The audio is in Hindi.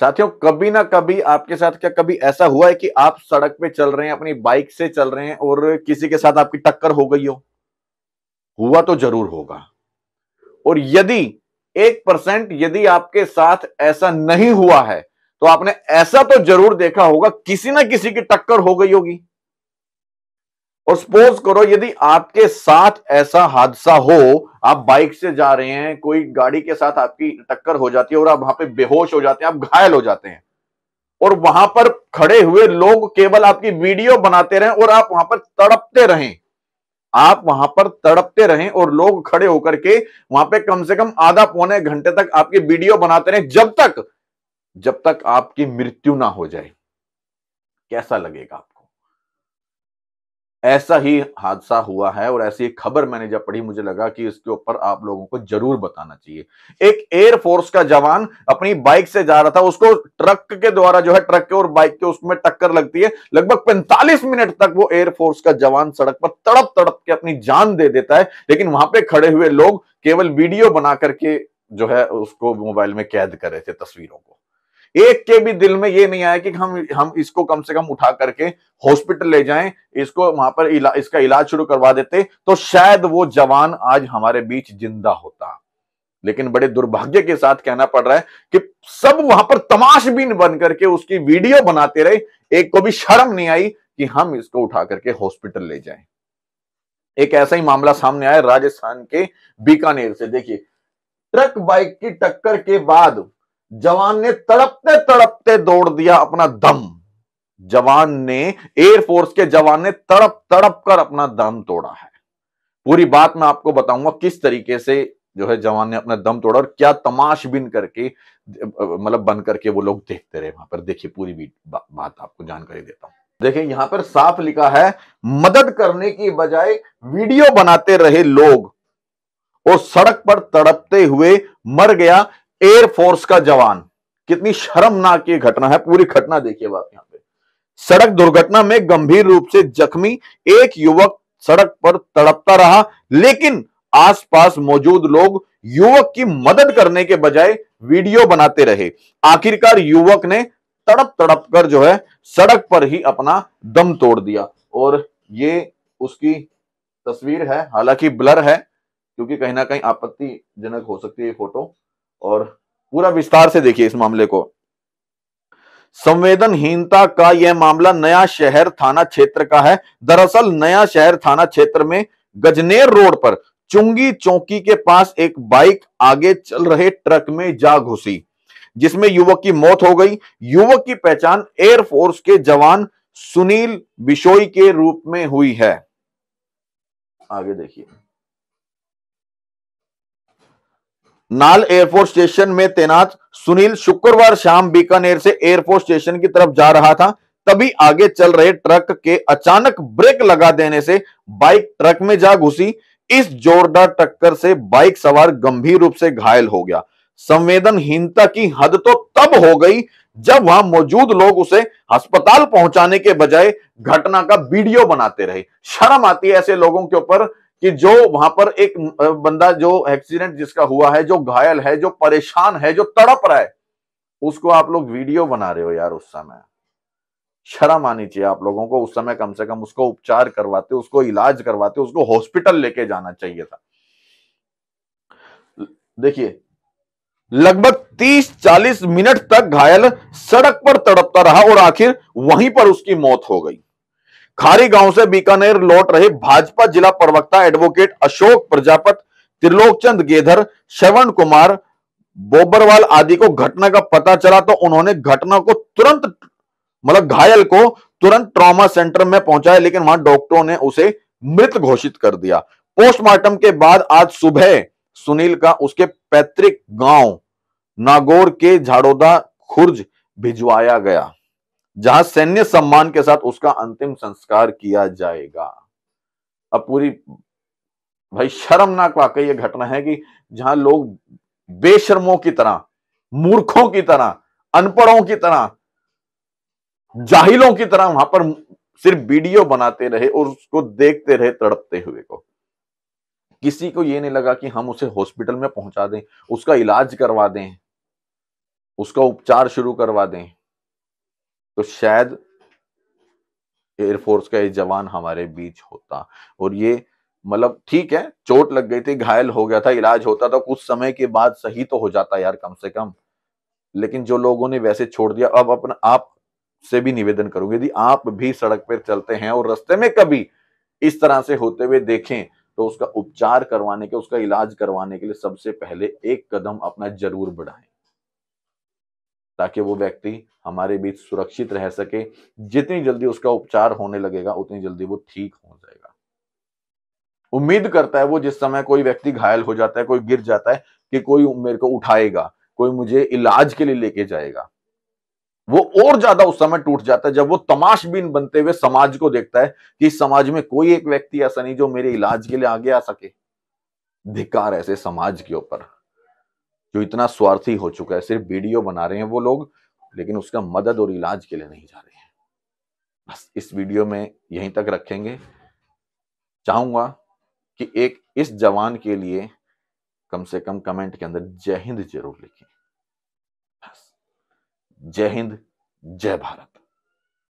साथियों कभी ना कभी आपके साथ क्या कभी ऐसा हुआ है कि आप सड़क पे चल रहे हैं अपनी बाइक से चल रहे हैं और किसी के साथ आपकी टक्कर हो गई हो हुआ तो जरूर होगा और यदि एक परसेंट यदि आपके साथ ऐसा नहीं हुआ है तो आपने ऐसा तो जरूर देखा होगा किसी ना किसी की टक्कर हो गई होगी और सपोज करो यदि आपके साथ ऐसा हादसा हो आप बाइक से जा रहे हैं कोई गाड़ी के साथ आपकी टक्कर हो जाती है और आप वहां पे बेहोश हो जाते हैं आप घायल हो जाते हैं और वहां पर खड़े हुए लोग केवल आपकी वीडियो बनाते रहे और आप वहां पर तड़पते रहे आप वहां पर तड़पते रहे और लोग खड़े होकर के वहां पे कम से कम आधा पौने घंटे तक आपकी वीडियो बनाते रहे जब तक जब तक आपकी मृत्यु ना हो जाए कैसा लगेगा आपको ऐसा ही हादसा हुआ है और ऐसी एक खबर मैंने जब पढ़ी मुझे लगा कि इसके ऊपर आप लोगों को जरूर बताना चाहिए एक एयरफोर्स का जवान अपनी बाइक से जा रहा था उसको ट्रक के द्वारा जो है ट्रक के और बाइक के उसमें टक्कर लगती है लगभग 45 मिनट तक वो एयरफोर्स का जवान सड़क पर तड़प तड़प के अपनी जान दे देता है लेकिन वहां पे खड़े हुए लोग केवल वीडियो बना करके जो है उसको मोबाइल में कैद कर रहे थे तस्वीरों को एक के भी दिल में ये नहीं आया कि हम हम इसको कम से कम उठा करके हॉस्पिटल ले जाएं इसको वहां पर इला, इसका इलाज शुरू करवा देते तो शायद वो जवान आज हमारे बीच जिंदा होता लेकिन बड़े दुर्भाग्य के साथ कहना पड़ रहा है कि सब वहां पर तमाशबीन बन करके उसकी वीडियो बनाते रहे एक को भी शर्म नहीं आई कि हम इसको उठा करके हॉस्पिटल ले जाएं एक ऐसा ही मामला सामने आया राजस्थान के बीकानेर से देखिए ट्रक बाइक की टक्कर के बाद जवान ने तड़पते तड़पते दौड़ दिया अपना दम जवान ने एयरफोर्स के जवान ने तड़प तड़प कर अपना दम तोड़ा है पूरी बात मैं आपको बताऊंगा किस तरीके से जो है जवान ने अपना दम तोड़ा और क्या तमाश बिन करके मतलब बन करके वो लोग देखते रहे वहां पर देखिए पूरी भी बा, बात आपको जानकारी देता हूं देखिए यहां पर साफ लिखा है मदद करने की बजाय वीडियो बनाते रहे लोग और सड़क पर तड़पते हुए मर गया एयरफोर्स का जवान कितनी शर्मनाक ये घटना है पूरी घटना देखिए बात यहां पे सड़क दुर्घटना में गंभीर रूप से जख्मी एक युवक सड़क पर तड़पता रहा लेकिन आसपास मौजूद लोग युवक की मदद करने के बजाय वीडियो बनाते रहे आखिरकार युवक ने तड़प तड़प कर जो है सड़क पर ही अपना दम तोड़ दिया और ये उसकी तस्वीर है हालांकि ब्लर है क्योंकि कहीं ना कहीं आपत्तिजनक हो सकती है फोटो और पूरा विस्तार से देखिए इस मामले को संवेदनहीनता का यह मामला नया शहर थाना क्षेत्र का है दरअसल नया शहर थाना क्षेत्र में गजनेर रोड पर चुंगी चौकी के पास एक बाइक आगे चल रहे ट्रक में जा घुसी जिसमें युवक की मौत हो गई युवक की पहचान एयरफोर्स के जवान सुनील बिशोई के रूप में हुई है आगे देखिए नाल एयरफोर्स स्टेशन में तैनात सुनील शुक्रवार शाम बीकानेर से एयरफोर्स स्टेशन की तरफ जा रहा था तभी आगे चल रहे ट्रक के अचानक ब्रेक लगा देने से बाइक ट्रक में जा घुसी इस जोरदार टक्कर से बाइक सवार गंभीर रूप से घायल हो गया संवेदनहीनता की हद तो तब हो गई जब वहां मौजूद लोग उसे अस्पताल पहुंचाने के बजाय घटना का वीडियो बनाते रहे शर्म आती है ऐसे लोगों के ऊपर कि जो वहां पर एक बंदा जो एक्सीडेंट जिसका हुआ है जो घायल है जो परेशान है जो तड़प रहा है उसको आप लोग वीडियो बना रहे हो यार उस समय शर्म आनी चाहिए आप लोगों को उस समय कम से कम उसको उपचार करवाते उसको इलाज करवाते उसको हॉस्पिटल लेके जाना चाहिए था देखिए लगभग 30-40 मिनट तक घायल सड़क पर तड़पता रहा और आखिर वहीं पर उसकी मौत हो गई खारी गांव से बीकानेर लौट रहे भाजपा जिला प्रवक्ता एडवोकेट अशोक प्रजापत त्रिलोक चंद गेधर श्रवण कुमार बोबरवाल आदि को घटना का पता चला तो उन्होंने घटना को तुरंत मतलब घायल को तुरंत ट्रॉमा सेंटर में पहुंचाया लेकिन वहां डॉक्टरों ने उसे मृत घोषित कर दिया पोस्टमार्टम के बाद आज सुबह सुनील का उसके पैतृक गांव नागौर के झाड़ोदा खुर्ज भिजवाया गया जहां सैन्य सम्मान के साथ उसका अंतिम संस्कार किया जाएगा अब पूरी भाई शर्मनाक वाकई ये घटना है कि जहां लोग बेशर्मों की तरह मूर्खों की तरह अनपढ़ों की तरह जाहिलों की तरह वहां पर सिर्फ वीडियो बनाते रहे और उसको देखते रहे तड़पते हुए को किसी को ये नहीं लगा कि हम उसे हॉस्पिटल में पहुंचा दें उसका इलाज करवा दें उसका उपचार शुरू करवा दें तो शायद एयरफोर्स का ये जवान हमारे बीच होता और ये मतलब ठीक है चोट लग गई थी घायल हो गया था इलाज होता था कुछ समय के बाद सही तो हो जाता यार कम से कम लेकिन जो लोगों ने वैसे छोड़ दिया अब अपना आप से भी निवेदन करूंगी यदि आप भी सड़क पर चलते हैं और रस्ते में कभी इस तरह से होते हुए देखें तो उसका उपचार करवाने के उसका इलाज करवाने के लिए सबसे पहले एक कदम अपना जरूर बढ़ाएं ताकि वो व्यक्ति हमारे बीच सुरक्षित रह सके जितनी जल्दी उसका उपचार होने लगेगा उतनी जल्दी वो ठीक हो जाएगा उम्मीद करता है वो जिस समय कोई व्यक्ति घायल हो जाता है कोई गिर जाता है कि कोई मेरे को उठाएगा कोई मुझे इलाज के लिए लेके जाएगा वो और ज्यादा उस समय टूट जाता है जब वो तमाशबीन बनते हुए समाज को देखता है कि समाज में कोई एक व्यक्ति ऐसा नहीं जो मेरे इलाज के लिए आगे आ सके धिकार ऐसे समाज के ऊपर जो इतना स्वार्थी हो चुका है सिर्फ वीडियो बना रहे हैं वो लोग लेकिन उसका मदद और इलाज के लिए नहीं जा रहे हैं बस इस वीडियो में यहीं तक रखेंगे चाहूंगा कि एक इस जवान के लिए कम से कम कमेंट के अंदर जय हिंद जरूर लिखें बस जय हिंद जय भारत